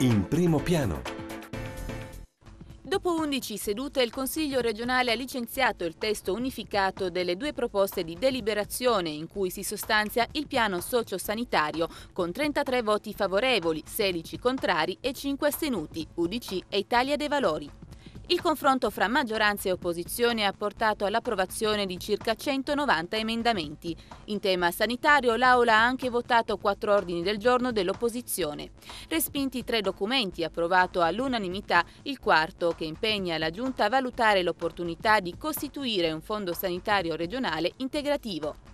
in primo piano. Dopo 11 sedute il Consiglio regionale ha licenziato il testo unificato delle due proposte di deliberazione in cui si sostanzia il piano sociosanitario con 33 voti favorevoli, 16 contrari e 5 astenuti, UDC e Italia dei Valori. Il confronto fra maggioranza e opposizione ha portato all'approvazione di circa 190 emendamenti. In tema sanitario l'Aula ha anche votato quattro ordini del giorno dell'opposizione. Respinti tre documenti, approvato all'unanimità il quarto, che impegna la Giunta a valutare l'opportunità di costituire un fondo sanitario regionale integrativo.